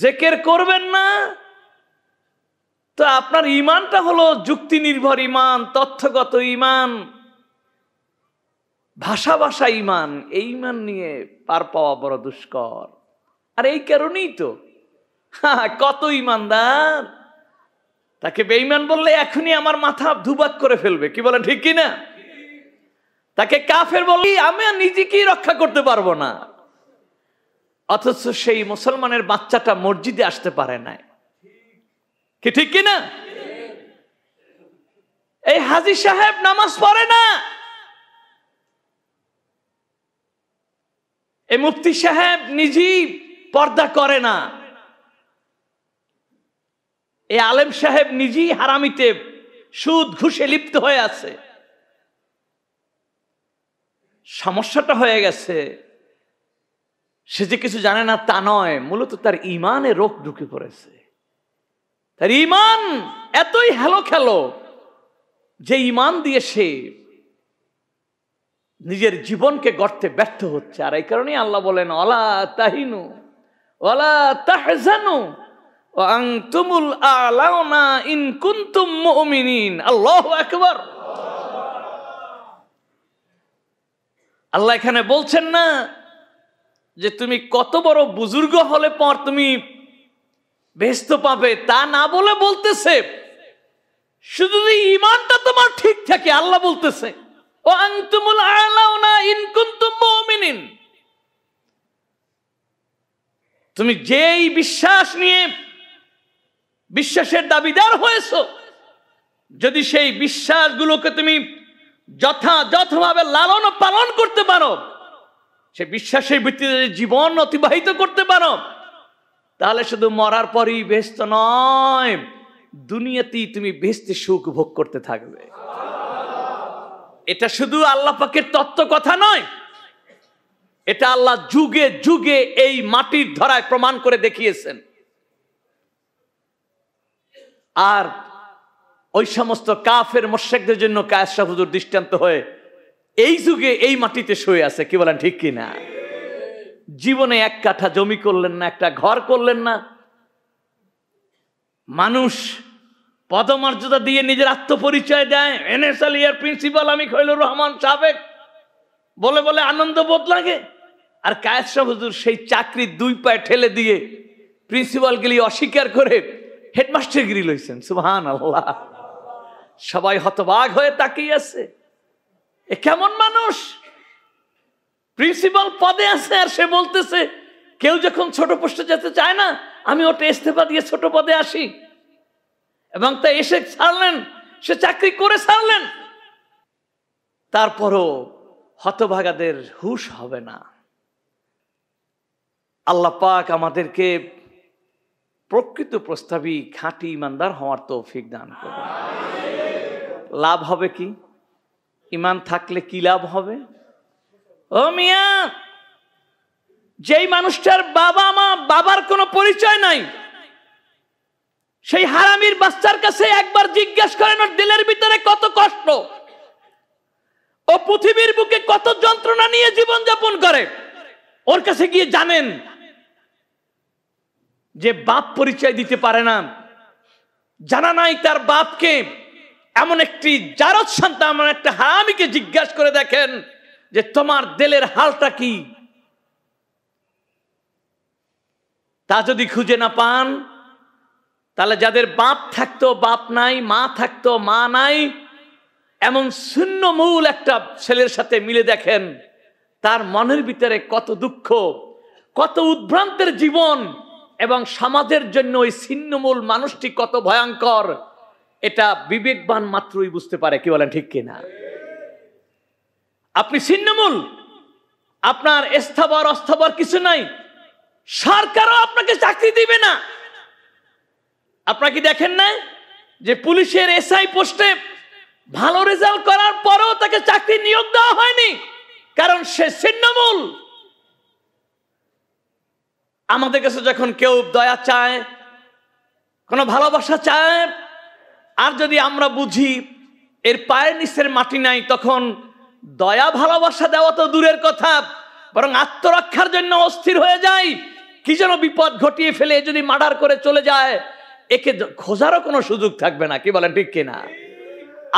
জেকের করবেন না তো আপনার ইমানটা হলো যুক্তি নির্ভর ইমান তথ্যগত ইমান ভাষা ভাষা ইমান এই ইমান নিয়ে পার পাওয়া বড় দুষ্কর আর এই কারণেই তো কত ইমানদার তাকে বেইমান বললে এখনই আমার মাথা ধুবাক করে ফেলবে কি বলেন ঠিক কিনা তাকে কাফের বললে আমি নিজেকেই রক্ষা করতে পারবো না অথচ সেই মুসলমানের বাচ্চাটা মসজিদে আসতে পারে নাই কি ঠিক কিনা এই হাজি সাহেব নামাজ পড়ে না এই মুফতি সাহেব নিজেই পর্দা করে না এই আলেম সাহেব নিজেই হারামিতে সুদ ঘুষে লিপ্ত হয়ে আছে সমস্যাটা হয়ে গেছে সে যে কিছু জানে না তা নয় মূলত তার ইমানে রোগ ঢুকে পড়েছে তার ইমান এতই হেলো খেলো যে ইমান দিয়ে সে নিজের জীবনকে গড়তে ব্যর্থ হচ্ছে আর এই কারণেই আল্লাহ বলেন অলা তাহিনু অলা তাহানু আংতুমুল আলাউনা ইন কুন্তুম মুমিনিন আল্লাহ আকবার আল্লাহ এখানে বলছেন না যে তুমি কত বড় বুজুর্গ হলে পর তুমি ব্যস্ত পাবে তা না বলে বলতেছে শুধু ইমানটা তোমার ঠিক থাকে আল্লাহ বলতেছে ও আন্তুমুল আলাউনা ইনকুন্তুম মুমিনিন তুমি যেই বিশ্বাস নিয়ে বিশ্বাসের দাবিদার হয়েছ যদি সেই বিশ্বাসগুলোকে তুমি যথাযথভাবে লালন পালন করতে পারো সে বিশ্বাসের ভিত্তিতে জীবন অতিবাহিত করতে পারো তাহলে শুধু মরার পরই ব্যস্ত নয় দুনিয়াতেই তুমি বেস্তে সুখ ভোগ করতে থাকবে এটা শুধু আল্লাহ পাকের তত্ত্ব কথা নয় এটা আল্লাহ যুগে যুগে এই মাটির ধরায় প্রমাণ করে দেখিয়েছেন আর ওই সমস্ত কাফের মোর্শেকদের জন্য কায়সা হুজুর দৃষ্টান্ত হয়ে এই যুগে এই মাটিতে শুয়ে আছে কি বলেন ঠিক কিনা জীবনে এক কাঠা জমি করলেন না একটা ঘর করলেন না মানুষ পদমর্যাদা দিয়ে নিজের আত্মপরিচয় দেয় এনএসএল ইয়ার প্রিন্সিপাল আমি খৈলুর রহমান সাবেক বলে বলে আনন্দ বোধ লাগে আর কায়েদ হুজুর সেই চাকরি দুই পায়ে ঠেলে দিয়ে প্রিন্সিপাল গেলি অস্বীকার করে হেডমাস্টার গিরি লইছেন সুহান আল্লাহ সবাই হতবাগ হয়ে তাকিয়ে আছে এ কেমন মানুষ প্রিন্সিপাল পদে আছে আর সে বলতেছে কেউ যখন ছোট পোস্টে যেতে চায় না আমি ওটা ইস্তেফা দিয়ে ছোট পদে আসি এবং তা এসে ছাড়লেন সে চাকরি করে ছাড়লেন তারপরও হতভাগাদের হুশ হবে না আল্লাহ পাক আমাদেরকে প্রকৃত প্রস্তাবী খাঁটি ইমানদার হওয়ার তৌফিক দান করবে লাভ হবে কি ইমান থাকলে কি লাভ হবে ও মিয়া যেই মানুষটার বাবা মা বাবার কোনো পরিচয় নাই সেই হারামির বাচ্চার কাছে একবার জিজ্ঞেস করেন ওর দিলের ভিতরে কত কষ্ট ও পৃথিবীর বুকে কত যন্ত্রণা নিয়ে জীবন যাপন করে ওর কাছে গিয়ে জানেন যে বাপ পরিচয় দিতে পারে না জানা নাই তার বাপকে এমন একটি জারত সন্তান এমন একটা হারামিকে জিজ্ঞাসা করে দেখেন যে তোমার দেলের হালটা কি তা যদি খুঁজে না পান তাহলে যাদের বাপ থাকতো বাপ নাই মা থাকতো মা নাই এমন মূল একটা ছেলের সাথে মিলে দেখেন তার মনের ভিতরে কত দুঃখ কত উদ্ভ্রান্তের জীবন এবং সমাজের জন্য ওই ছিন্নমূল মানুষটি কত ভয়ঙ্কর এটা বিবেকবান মাত্রই বুঝতে পারে কি বলেন ঠিক কিনা আপনি ছিন্নমূল আপনার স্থাবর অস্থাবর কিছু নাই সরকারও আপনাকে চাকরি দিবে না আপনাকে কি দেখেন না যে পুলিশের এসআই পোস্টে ভালো রেজাল্ট করার পরেও তাকে চাকরি নিয়োগ দেওয়া হয়নি কারণ সে ছিন্নমূল আমাদের কাছে যখন কেউ দয়া চায় কোনো ভালোবাসা চায় আর যদি আমরা বুঝি এর পায়ের নিচের মাটি নাই তখন দয়া ভালোবাসা দেওয়া তো দূরের কথা বরং আত্মরক্ষার জন্য অস্থির হয়ে যায় কি যেন বিপদ ঘটিয়ে ফেলে যদি মার্ডার করে চলে যায় একে খোঁজারও কোনো সুযোগ থাকবে না কি বলেন ঠিক কিনা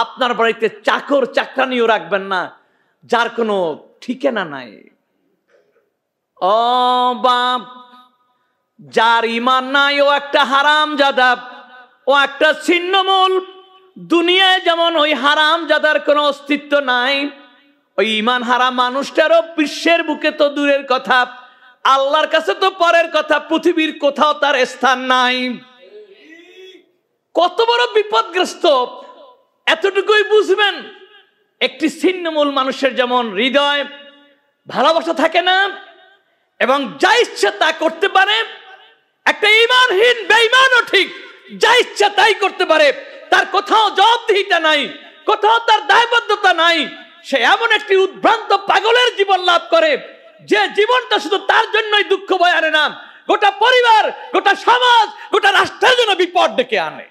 আপনার বাড়িতে চাকর চাকরানিও রাখবেন না যার কোনো ঠিকানা নাই ও বাপ যার ইমান নাই ও একটা হারাম যাদব ও একটা ছিন্নমূল দুনিয়ায় যেমন ওই হারাম যাদার কোনো অস্তিত্ব নাই ওই ইমান হারাম মানুষটারও বিশ্বের বুকে তো দূরের কথা আল্লাহর কাছে তো পরের কথা পৃথিবীর কোথাও তার স্থান নাই কত বড় বিপদগ্রস্ত এতটুকুই বুঝবেন একটি ছিন্নমূল মানুষের যেমন হৃদয় ভালোবাসা থাকে না এবং যা ইচ্ছে তা করতে পারে একটা ইমানহীন বেইমানও ঠিক যা ইচ্ছা তাই করতে পারে তার কোথাও জবাবদিহিতা নাই কোথাও তার দায়বদ্ধতা নাই সে এমন একটি উদ্ভ্রান্ত পাগলের জীবন লাভ করে যে জীবনটা শুধু তার জন্যই দুঃখ বয় আনে না গোটা পরিবার গোটা সমাজ গোটা রাষ্ট্রের জন্য বিপদ ডেকে আনে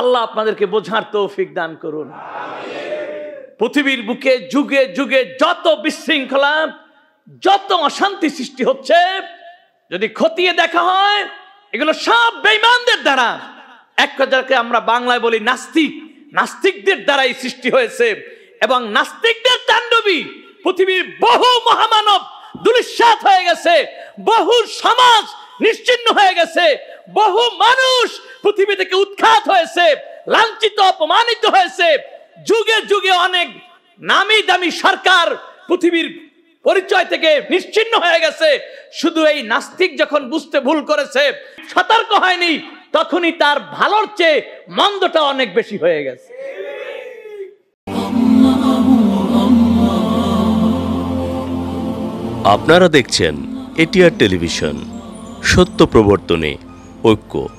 আল্লাহ আপনাদেরকে বোঝার তৌফিক দান করুন পৃথিবীর বুকে যুগে যুগে যত বিশৃঙ্খলা যত অশান্তি সৃষ্টি হচ্ছে যদি খতিয়ে দেখা হয় এগুলো সব বেইমানদের দ্বারা এক কথাকে আমরা বাংলায় বলি নাস্তিক নাস্তিকদের দ্বারাই সৃষ্টি হয়েছে এবং নাস্তিকদের তাণ্ডবী পৃথিবীর বহু মহামানব দুলিশ্বাত হয়ে গেছে বহু সমাজ নিশ্চিন্ন হয়ে গেছে বহু মানুষ পৃথিবী থেকে উৎখাত হয়েছে লাঞ্ছিত অপমানিত হয়েছে যুগে যুগে অনেক নামি দামি সরকার পৃথিবীর পরিচয় থেকে নিশ্চিন্ন হয়ে গেছে শুধু এই নাস্তিক যখন বুঝতে ভুল করেছে সতর্ক হয়নি তখনই তার ভালোর চেয়ে মন্দটা অনেক বেশি হয়ে গেছে আপনারা দেখছেন এটিআর টেলিভিশন সত্য প্রবর্তনে ঐক্য